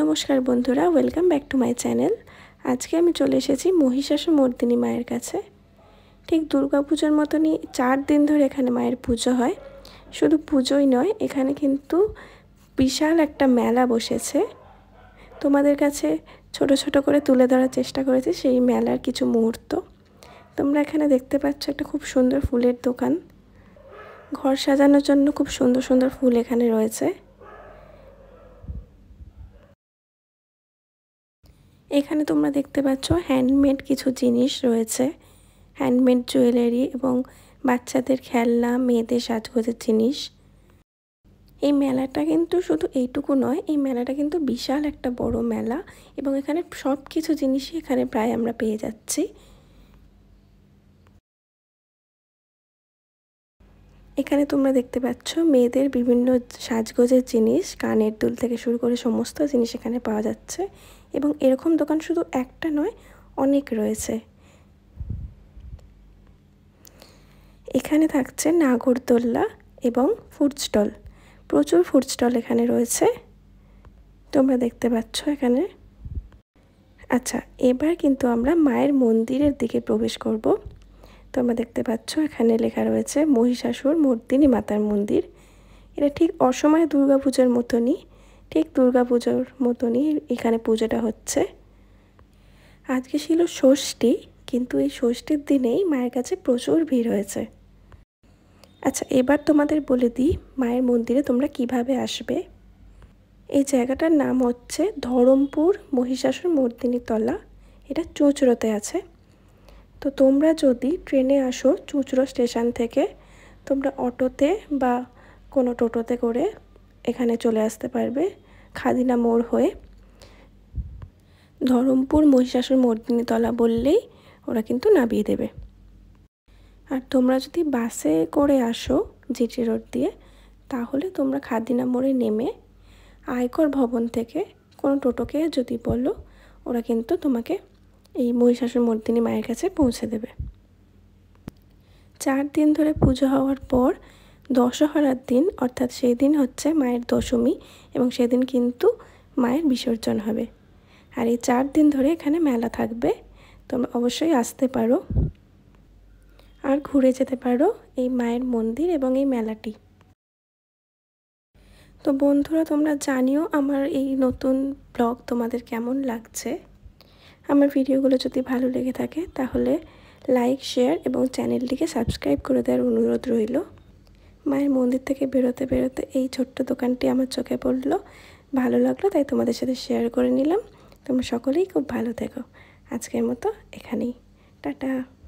নমস্কার বন্ধুরা welcome back to my channel আজকে আমি চলে এসেছি মহিষাসুর মর্দিনী মায়ের কাছে ঠিক দুর্গাপুজোর মতনই চার দিন ধরে এখানে মায়ের পুজো হয় শুধু পুজোই নয় এখানে কিন্তু বিশাল একটা মেলা বসেছে তোমাদের কাছে ছোট ছোট করে তুলে ধরার চেষ্টা করেছি সেই মেলার কিছু মুহূর্ত তোমরা এখানে দেখতে পাচ্ছ একটা খুব সুন্দর ফুলের দোকান ঘর সাজানোর জন্য খুব সুন্দর সুন্দর ফুল এখানে রয়েছে এখানে তোমরা দেখতে পাচ্ছ হ্যান্ডমেড কিছু জিনিস রয়েছে হ্যান্ডমেড জুয়েলারি এবং বাচ্চাদের খেলনা মেয়েদের সাজগোজের জিনিস এই মেলাটা কিন্তু শুধু এইটুকু নয় এই মেলাটা কিন্তু বিশাল একটা বড় মেলা এবং এখানে সব কিছু জিনিসই এখানে প্রায় আমরা পেয়ে যাচ্ছি এখানে তোমরা দেখতে পাচ্ছ মেয়েদের বিভিন্ন সাজগোজের জিনিস কানের দুল থেকে শুরু করে সমস্ত জিনিস এখানে পাওয়া যাচ্ছে এবং এরকম দোকান শুধু একটা নয় অনেক রয়েছে এখানে থাকছে নাগরদোল্লা এবং ফুড স্টল প্রচুর ফুড স্টল এখানে রয়েছে তোমরা দেখতে পাচ্ছ এখানে আচ্ছা এবার কিন্তু আমরা মায়ের মন্দিরের দিকে প্রবেশ করব তোমরা দেখতে পাচ্ছ এখানে লেখা রয়েছে মহিষাসুর মর্দিনী মাতার মন্দির এটা ঠিক অসময়ে দুর্গাপূজার মতনই ঠিক পুজোর মতনই এখানে পুজোটা হচ্ছে আজকে ছিল ষষ্ঠী কিন্তু এই ষষ্ঠীর দিনেই মায়ের কাছে প্রচুর ভিড় হয়েছে আচ্ছা এবার তোমাদের বলে দিই মায়ের মন্দিরে তোমরা কিভাবে আসবে এই জায়গাটার নাম হচ্ছে ধরমপুর মহিষাসুর মর্দিনীতলা এটা চুঁচড়োতে আছে তো তোমরা যদি ট্রেনে আসো চুচড়ো স্টেশন থেকে তোমরা অটোতে বা কোনো টোটোতে করে এখানে চলে আসতে পারবে খাদিনা মোড় হয়ে ধরমপুর মহিষাসুর মর্দিনীতলা বললেই ওরা কিন্তু নামিয়ে দেবে আর তোমরা যদি বাসে করে আসো জিটি রোড দিয়ে তাহলে তোমরা খাদিনা মোড়ে নেমে আয়কর ভবন থেকে কোনো টোটোকে যদি বলো ওরা কিন্তু তোমাকে এই মহিষাসুর মর্দিনী মায়ের কাছে পৌঁছে দেবে চার দিন ধরে পুজো হওয়ার পর দশহরার দিন অর্থাৎ সেই দিন হচ্ছে মায়ের দশমী এবং সেদিন কিন্তু মায়ের বিসর্জন হবে আর এই চার দিন ধরে এখানে মেলা থাকবে তোমরা অবশ্যই আসতে পারো আর ঘুরে যেতে পারো এই মায়ের মন্দির এবং এই মেলাটি তো বন্ধুরা তোমরা জানিও আমার এই নতুন ব্লগ তোমাদের কেমন লাগছে আমার ভিডিওগুলো যদি ভালো লেগে থাকে তাহলে লাইক শেয়ার এবং চ্যানেলটিকে সাবস্ক্রাইব করে দেওয়ার অনুরোধ রইল মায়ের মন্দির থেকে বেরোতে বেরোতে এই ছোট্ট দোকানটি আমার চোখে পড়লো ভালো লাগলো তাই তোমাদের সাথে শেয়ার করে নিলাম তোমরা সকলেই খুব ভালো থেকো আজকের মতো এখানেই টাটা